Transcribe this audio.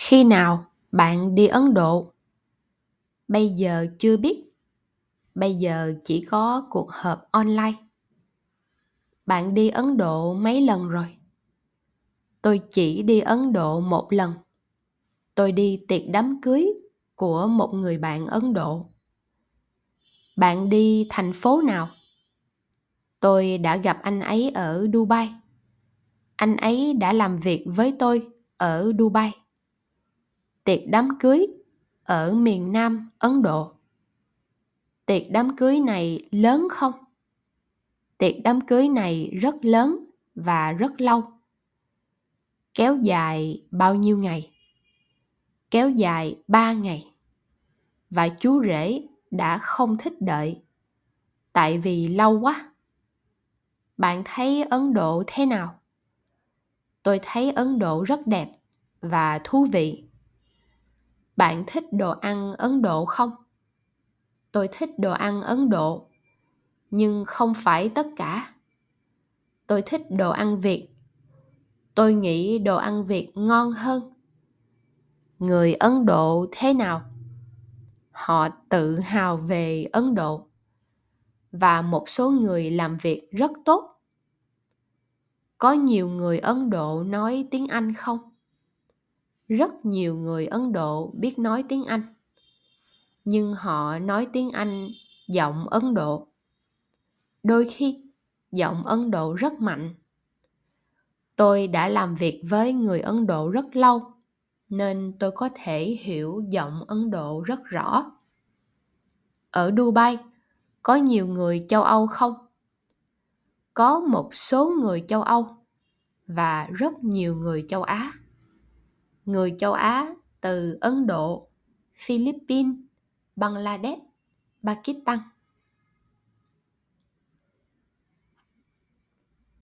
Khi nào bạn đi Ấn Độ? Bây giờ chưa biết. Bây giờ chỉ có cuộc họp online. Bạn đi Ấn Độ mấy lần rồi? Tôi chỉ đi Ấn Độ một lần. Tôi đi tiệc đám cưới của một người bạn Ấn Độ. Bạn đi thành phố nào? Tôi đã gặp anh ấy ở Dubai. Anh ấy đã làm việc với tôi ở Dubai tiệc đám cưới ở miền Nam Ấn Độ. Tiệc đám cưới này lớn không? Tiệc đám cưới này rất lớn và rất lâu. Kéo dài bao nhiêu ngày? Kéo dài 3 ngày. Và chú rể đã không thích đợi tại vì lâu quá. Bạn thấy Ấn Độ thế nào? Tôi thấy Ấn Độ rất đẹp và thú vị bạn thích đồ ăn ấn độ không tôi thích đồ ăn ấn độ nhưng không phải tất cả tôi thích đồ ăn việt tôi nghĩ đồ ăn việt ngon hơn người ấn độ thế nào họ tự hào về ấn độ và một số người làm việc rất tốt có nhiều người ấn độ nói tiếng anh không rất nhiều người ấn độ biết nói tiếng anh nhưng họ nói tiếng anh giọng ấn độ đôi khi giọng ấn độ rất mạnh tôi đã làm việc với người ấn độ rất lâu nên tôi có thể hiểu giọng ấn độ rất rõ ở dubai có nhiều người châu âu không có một số người châu âu và rất nhiều người châu á người châu Á từ Ấn Độ, Philippines, Bangladesh, Pakistan.